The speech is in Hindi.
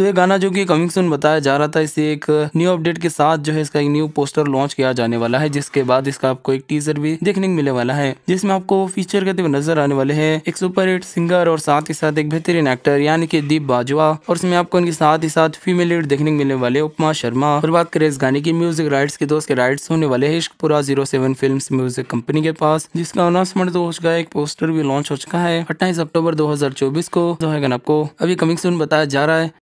तो ये गाना जो कि कमिंग सुन बताया जा रहा था इसे एक न्यू अपडेट के साथ जो है इसका एक न्यू पोस्टर लॉन्च किया जाने वाला है जिसके बाद इसका आपको एक टीजर भी देखने को मिलने वाला है जिसमें आपको फीचर करते हुए नजर आने वाले हैं एक सुपर हिट सिंगर और साथ ही साथ एक बेहतरीन एक्टर यानी कि दीप बाजवा और इसमें आपको उनके साथ ही साथ फीमेल लीड देखने को मिलने वाले उपमा शर्मा और बात करें इस गाने की म्यूजिक राइट्स के दोस्त के राइट्स होने वाले है Ishqpura zero seven film music company के पास जिसका अनाउंसमेंट तो हो चुका है एक पोस्टर भी लॉन्च हो चुका है अट्ठाईस अक्टूबर दो को जो तो है आपको अभी कमिंग सुन बताया जा रहा है